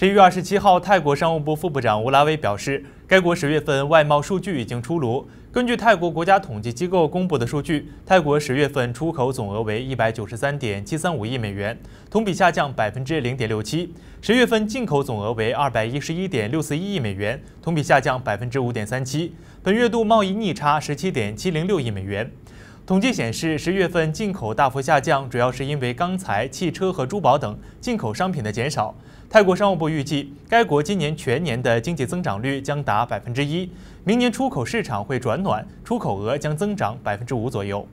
十一月二十七号，泰国商务部副部长乌拉威表示，该国十月份外贸数据已经出炉。根据泰国国家统计机构公布的数据，泰国十月份出口总额为一百九十三点七三五亿美元，同比下降百分之零点六七；十月份进口总额为二百一十一点六四一亿美元，同比下降百分之五点三七。本月度贸易逆差十七点七零六亿美元。统计显示，十月份进口大幅下降，主要是因为钢材、汽车和珠宝等进口商品的减少。泰国商务部预计，该国今年全年的经济增长率将达百分之一，明年出口市场会转暖，出口额将增长百分之五左右。